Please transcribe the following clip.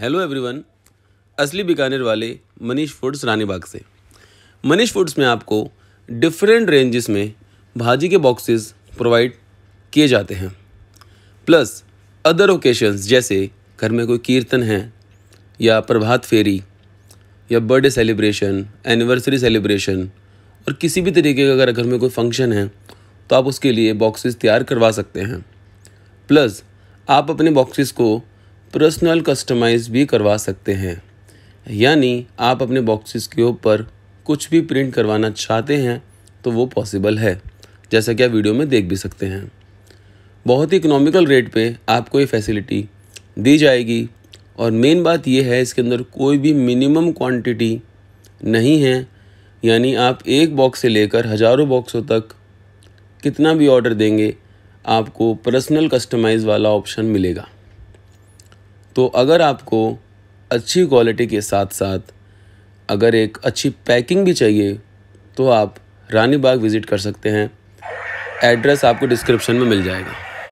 hello everyone असली बीकानेर वाले Manish foods Ranibagh से मनीष फूड्स में आपको डिफरेंट रेंजेस में भाजी के बॉक्सेस प्रोवाइड किए जाते हैं प्लस अदर ओकेशंस जैसे घर में कोई कीर्तन है या प्रभात फेरी या बर्थडे सेलिब्रेशन एनिवर्सरी सेलिब्रेशन और किसी भी तरीके का अगर घर में कोई फंक्शन है तो आप उसके लिए बॉक्सेस तैयार करवा सकते हैं प्लस आप अपने बॉक्सेस को पर्सनल कस्टमाइज भी करवा सकते हैं यानी आप अपने बॉक्सेस के ऊपर कुछ भी प्रिंट करवाना चाहते हैं तो वो पॉसिबल है जैसा कि आप वीडियो में देख भी सकते हैं बहुत ही इकोनॉमिकल रेट पे आपको ये फैसिलिटी दी जाएगी और मेन बात यह है इसके अंदर कोई भी मिनिमम क्वांटिटी नहीं है यानी आप एक बॉक्स से लेकर हज़ारों बॉक्सों तक कितना भी ऑर्डर देंगे आपको पर्सनल कस्टमाइज़ वाला ऑप्शन मिलेगा तो अगर आपको अच्छी क्वालिटी के साथ साथ अगर एक अच्छी पैकिंग भी चाहिए तो आप रानी बाग विज़िट कर सकते हैं एड्रेस आपको डिस्क्रिप्शन में मिल जाएगा